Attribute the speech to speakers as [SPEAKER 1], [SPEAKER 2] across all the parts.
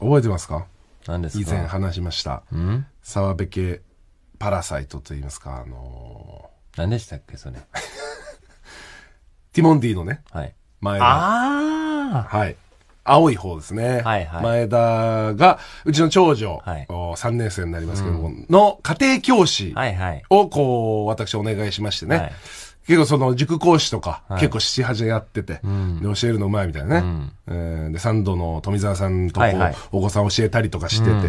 [SPEAKER 1] 覚えてますか何ですか以前話しました澤部家パラサイトといいますかあのー、何でしたっけそれ ティモンディのね、はい、前田ああはい青い方ですね、はいはい、前田がうちの長女、はい、3年生になりますけども、うん、の家庭教師をこう私お願いしましてね、はい結構その塾講師とか、結構七八やってて、で教えるのうまいみたいなね。うん、で、三度の富澤さんとこう、お子さん教えたりとかしてて、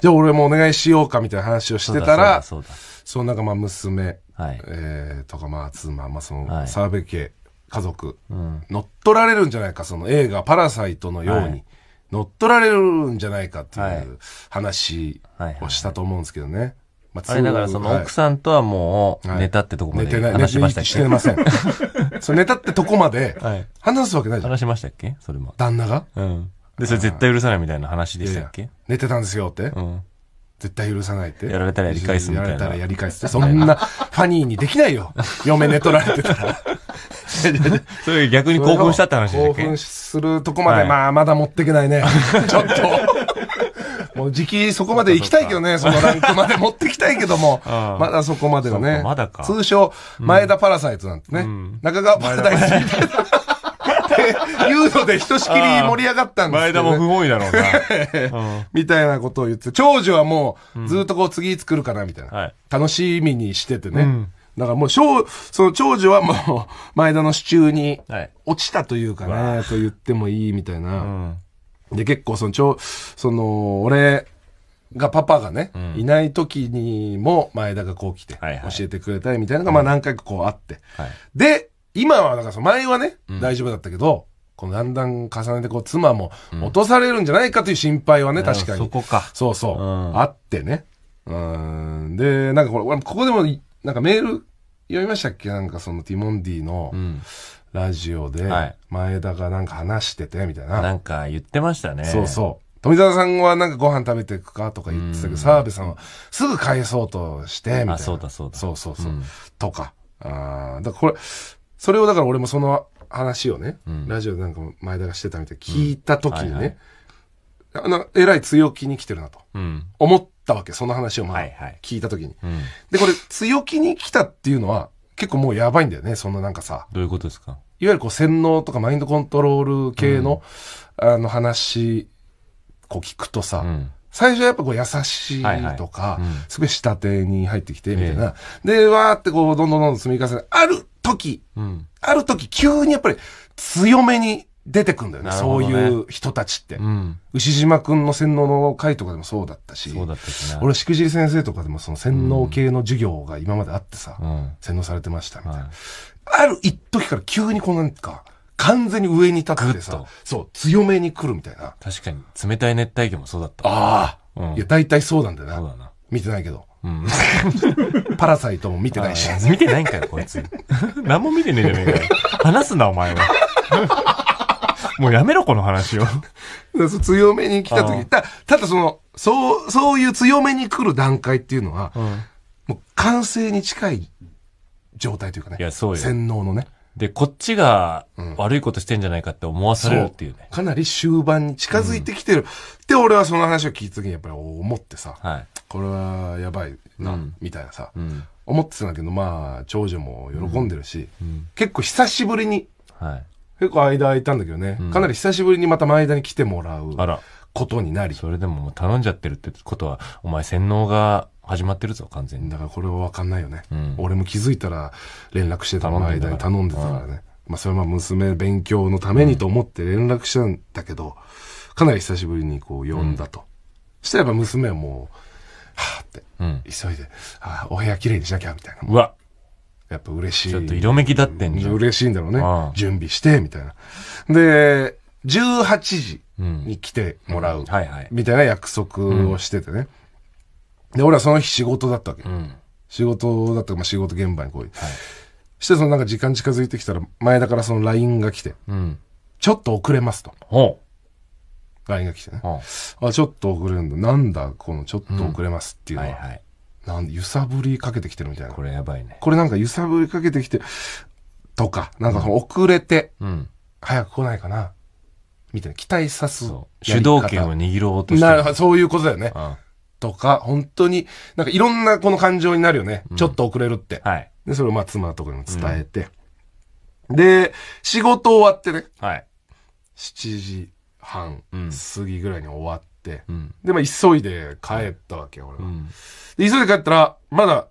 [SPEAKER 1] じゃあ俺もお願いしようかみたいな話をしてたら、そうそなんかまあ娘、はえとかまあ妻、まあその澤部家、家族、乗っ取られるんじゃないか、その映画パラサイトのように、乗っ取られるんじゃないかっていう話をしたと思うんですけどね。まあ、あれだからその奥さんとはもう、寝たってとこまで話しましたっけ、い、寝てない。寝てません。そ寝たってとこまで、話すわけないじゃん。話しましたっけそれも。旦那がうん。で、それ絶対許さないみたいな話でしたっけいやいや寝てたんですよって。うん。絶対許さないって。やられたらやり返すみたいな。やられたらやり返すって。そんなファニーにできないよ。嫁寝取られてたら。それ逆に興奮したって話で興奮するとこまで、はい、まあ、まだ持ってけないね。ちょっと。もう時期そこまで行きたいけどね、そのランクまで持ってきたいけども、まだそこまでのね。まだか。通称、前田パラサイトなんてね。うん、中川パラサイト。みいうのでひとしきり盛り上がったんですよ、ね、前田も不本意だろうな。みたいなことを言って、長女はもうずっとこう次作るかなみたいな。楽しみにしててね。うんだからもう、その長女はもう、前田の支柱に落ちたというかね、と言ってもいいみたいな。で、結構その、ちょ、その、俺がパパがね、うんいない時にも前田がこう来て、教えてくれたりみたいなのが、まあ何回かこうあって。はいで、今は、だからその前はね、大丈夫だったけど、このだんだん重ねて、こう、妻も落とされるんじゃないかという心配はね、確かに。そこか。そうそう。うんあってね。うん。で、なんかこれ、俺ここでもなんかメール読みましたっけなんかそのティモンディの、うん。ラジオで、前田がなんか話してて、みたいな、なんか言ってましたね。そうそう。富澤さんはなんかご飯食べていくかとか言ってたけど、澤部さんはすぐ返そうとして、みたいな。あ、そうだそうだ。そうそうそう。うん、とか。ああ、だからこれ、それをだから俺もその話をね、うん、ラジオでなんか前田がしてたみたい聞いた時にね、うんはいはい、あの、えらい強気に来てるなと、思ったわけ、その話をまあ聞いた時に、はいはい。で、これ強気に来たっていうのは、結構もうやばいんだよね、そんななんかさ。どういうことですかいわゆるこう洗脳とかマインドコントロール系の、うん、あの話、こう聞くとさ、うん、最初はやっぱこう優しいとか、すごい下手に入ってきて、みたいな、えー、で、わーってこう、どんどんどんどん積み重ね、ある時、うん、ある時急にやっぱり強めに出てくんだよね、ね、そういう人たちって、うん、牛島君の洗脳の回とかでもそうだったし、ね、俺しくじり先生とかでもその洗脳系の授業が今まであってさ、うん、洗脳されてましたみたいな、はい、ある一時から急にこのなんか完全に上に立ってさそう強めに来るみたいな確かに冷たい熱帯魚もそうだったああ、うん、いや大体そうなんだよなな見てないけどうん、パラサイトも見てないし。見てないんかよ、こいつ。何も見てねえじゃねえかよ。話すな、お前は。もうやめろ、この話を。強めに来た時、たただその、そう、そういう強めに来る段階っていうのは、うん、もう完成に近い状態というかね。いや、そうよ。洗脳のね。で、こっちが悪いことしてんじゃないかって思わされるっていうね。うん、うかなり終盤に近づいてきてる。で、うん、俺はその話を聞いた時にやっぱり思ってさ、はい、これはやばいな、みたいなさ、思ってたんだけど、まあ、長女も喜んでるし、結構久しぶりに、はい結構間空いたんだけどね、うん、かなり久しぶりにまた前田に来てもらうことになりそれでももう頼んじゃってるってことはお前洗脳が始まってるぞ完全にだからこれは分かんないよね、うん、俺も気づいたら連絡してた間に頼んでたからね、まあそれはまあ娘勉強のためにと思って連絡したんだけど、かなり久しぶりにこう呼んだと、したらやっぱ娘はもうはあって、急いで、ああお部屋きれいにしなきゃみたいなうわやっぱ嬉しい。ちょっと色めきだってんじゃん。嬉しいんだろうね。ああ準備して、みたいな。で、18時に来てもらう、ははいい。みたいな約束をしててね。で、俺はその日仕事だったわけ。うん、仕事だったかまあ、仕事現場に来い。はい、して、そのなんか時間近づいてきたら、前だからその LINE が来て、うん、ちょっと遅れますと。ほう LINE が来てね。あ、ちょっと遅れるんだ。なんだ、このちょっと遅れますっていうのは。うんはいはいなんで揺さぶりかけてきてるみたいな。これやばいね。これなんか揺さぶりかけてきて、とか、なんかその遅れて、うん、早く来ないかな、みたいな。期待さす。主導権を握ろうとしてる。なそういうことだよね。うん、とか、本当に、なんかいろんなこの感情になるよね。うん、ちょっと遅れるって。はい。で、それをまあ妻とかにも伝えて。で、仕事終わってね。はい。7時半過ぎぐらいに終わって、うん、で、まあ、急いで帰ったわけよ、俺は、うん、で、急いで帰ったら、まだ、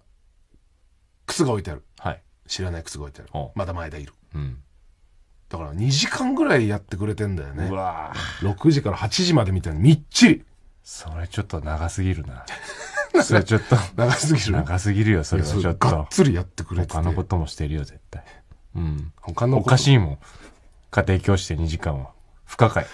[SPEAKER 1] 靴が置いてある。はい、知らない靴が置いてある。まだ前田いる。うんだから2時間ぐらいやってくれてんだよね。うわ6時から8時までみたいな、みっちり。それちょっと長すぎるな。それちょっと。長すぎる長すぎるよ、それはちょっと。がっつりやってくれてて。他のこともしてるよ、絶対。うん。他のおかしいもん。家庭教師で2時間は。不可解。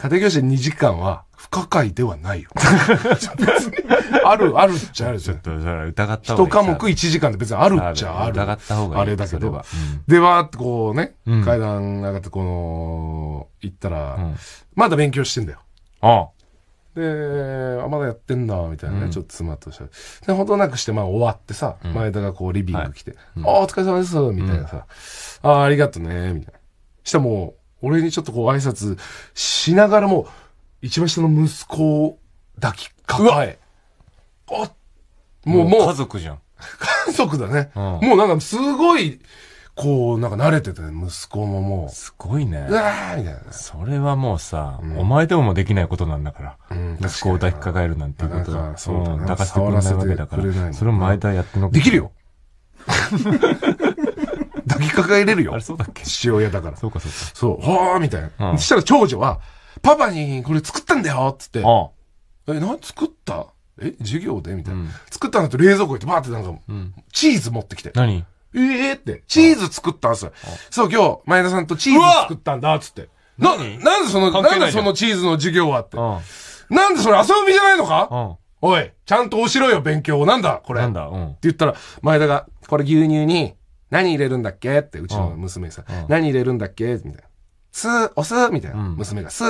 [SPEAKER 1] 家庭教師2時間は不可解ではないよ。ある、あるっちゃあるちょっと、それ疑った一科目1時間で別にあるっちゃある。疑った方がいい。あれだけど。で、わーってこうね、階段上がってこの、行ったら、まだ勉強してんだよ。ああ。で、あ、まだやってんだ、みたいなね、ちょっとートした。で、ほどなくして、まあ終わってさ、前田がこうリビング来て、あ、お疲れ様です、みたいなさ、あ、あありがとね、みたいな。したもう、俺にちょっとこう挨拶しながらも、一番下の息子を抱きかかえ。あもうもう。家族じゃん。家族だね。うん、もうなんかすごい、こう、なんか慣れてたね、息子ももう。すごいね。うわーみたいな。それはもうさ、うん、お前でもできないことなんだから。うん、息子を抱きかかえるなんていうことは、そう抱かせてくれないわけだから。それを毎回やってのできるよ 引っかかれるよ。あれそうだっけ父親だから。そうかそうか。そう、ほーみたいな。うん、そしたら長女は、パパにこれ作ったんだよっつって、うん、え、何作ったえ、授業でみたいな。うん、作ったのって冷蔵庫行ってバーってなんか、チーズ持ってきて。何ええー、って、チーズ作ったんすよ。そう、今日、前田さんとチーズ作ったんだ、つって。な、なんでその、なんでそのチーズの授業はって。なんでそれ遊びじゃないのかおい、ちゃんとおしろよ、勉強。なんだ、これ。なんだ、うん、って言ったら、前田が、これ牛乳に、何入れるんだっけってうちの娘にさ、何入れるんだっけみたいな。酢、お酢みたいな。娘が酢、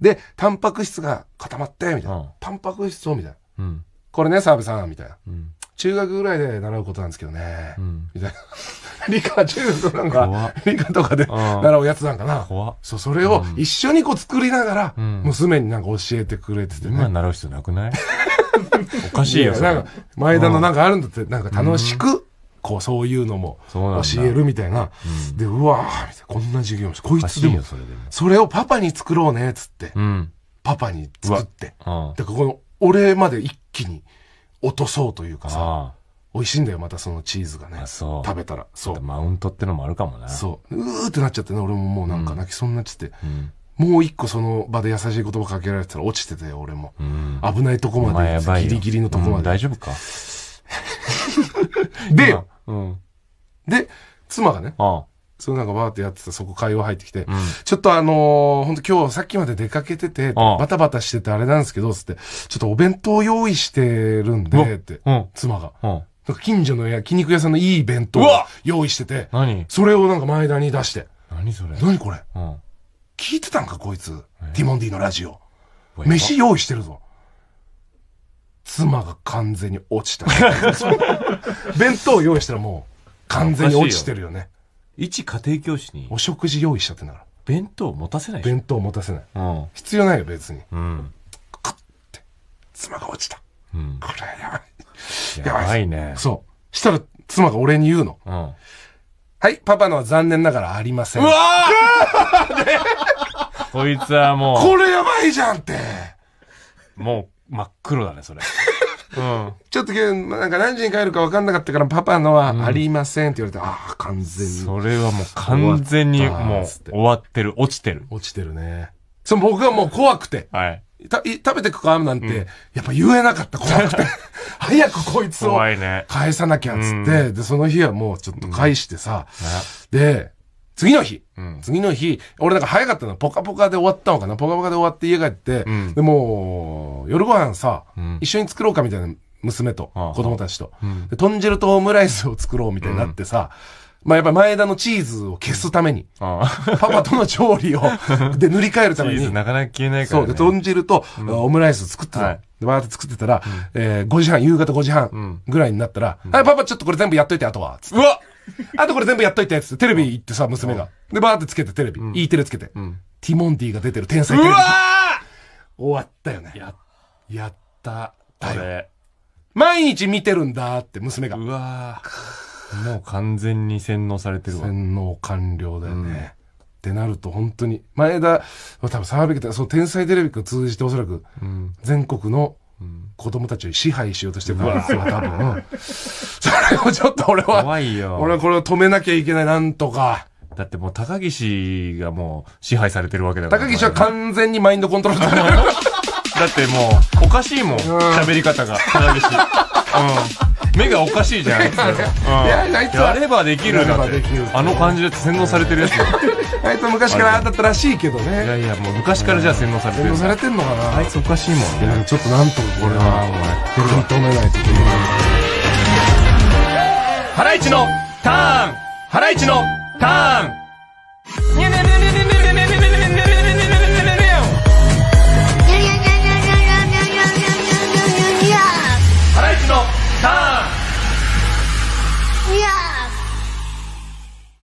[SPEAKER 1] で、タンパク質が固まって、みたいな。タンパク質を、みたいな。これね、澤部さん、みたいな。中学ぐらいで習うことなんですけどね。うん、みたいな。理科、中学なんか、理科とかで習うやつなんかな。そう、それを一緒にこう作りながら、娘になんか教えてくれててね。今習う要なくないおかしいよ、なんか、前田のなんかあるんだって、なんか楽しく、こうそういうのも教えるみたいな、うん、でうわーこんな授業こいつでもそれをパパに作ろうねっつって、うん、パパに作ってだからこの俺まで一気に落とそうというかさ美味しいんだよまたそのチーズがね食べたらそうマウントってのもあるかもねそううーってなっちゃってね俺ももうなんか泣きそうになっちゃって、もう一個その場で優しい言葉かけられてたら落ちてたよ、俺も。危ないとこまで、ギリギリのとこまで。大丈夫か で、うん。で、妻がね、ああそのなんかわーってやってたそこ会話入ってきて、うん、ちょっとあのー、本当今日さっきまで出かけてて、ああバタバタしててあれなんですけど、つって、ちょっとお弁当用意してるんで、って、うん、妻が。うん、近所の焼肉屋さんのいい弁当用意してて、それをなんか前田に出して。何それ何これ、うん、聞いてたんかこいつ、ティモンディのラジオ。飯用意してるぞ。妻が完全に落ちた弁当用意したらもう完全に落ちてるよね一家庭教師にお食事用意しちゃってんだから弁当持たせない弁当持たせない、うん、必要ないよ別に、うん、クッて妻が落ちた、うん、これやばいやばいねそうしたら妻が俺に言うの、うん、はいパパのは残念ながらありませんうわーこいつはもうこれやばいじゃんってもう真っ黒だね、それ。うん、ちょっと今日、なんか何時に帰るか分かんなかったから、パパのはありませんって言われて、うん、ああ、完全に。それはもう完全にもう終わってる、落ちてる。落ちてるね。そう、僕はもう怖くて。はい。たい食べてくかなんて、やっぱ言えなかった、怖くて。早くこいつを返さなきゃっつって、ねうん、で、その日はもうちょっと返してさ、ね、で、次の日、うん、次の日、俺なんか早かったの、ポカポカで終わったのかな、ポカポカで終わって家帰って、うん、でも、夜ご飯さ、うん、一緒に作ろうかみたいな、娘と、子供たちと、で。豚汁とオムライスを作ろうみたいになってさ、まあやっぱ前田のチーズを消すために、パパとの調理を、で塗り替えるために。チーズなかなか消えないから、ね。そう、で、豚汁と、オムライス作ったはいで、わーって作ってたら、えー、5時半、夕方5時半ぐらいになったら、はい、パパちょっとこれ全部やっといて、あとは。うわっ あとこれ全部やっといたやつ。テレビ行ってさ、娘が。で、バーってつけてテレビ。E テレつけて。ティモンディが出てる天才テレビ。うわ終わったよね。や、やった。これ。毎日見てるんだって、娘が。うわもう完全に洗脳されてるわ。洗脳完了だよね。ってなると本当に、前田、多分沢辺家っその天才テレビを通じておそらく、全国の子供たちを支配しようとしてるから、多分。それをちょっと俺は、怖いよ。俺はこれを止めなきゃいけない、なんとか。だってもう高岸がもう支配されてるわけだから。高岸は完全にマインドコントロールだ だってもう、おかしいもん。喋、うん、り方が、高岸。うん。目がおかしいじゃん、うん、やればできるだってあの感じで洗脳されてるやつ あいつ昔からあだったらしいけどねいやいやもう昔からじゃあ洗脳されてる洗脳されてんのかなあいつおかしいもんねちょっとなんとかこれはお前認めないとハライチのターンハライチのターン